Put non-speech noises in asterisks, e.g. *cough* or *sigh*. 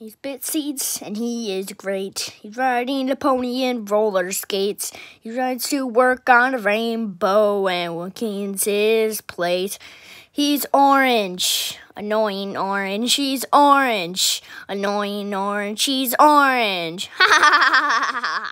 He's bit seats and he is great. He's riding a pony and roller skates. He rides to work on a rainbow and cleans his plate. He's orange, annoying orange. He's orange, annoying orange. He's orange. *laughs* Ha ha ha ha ha!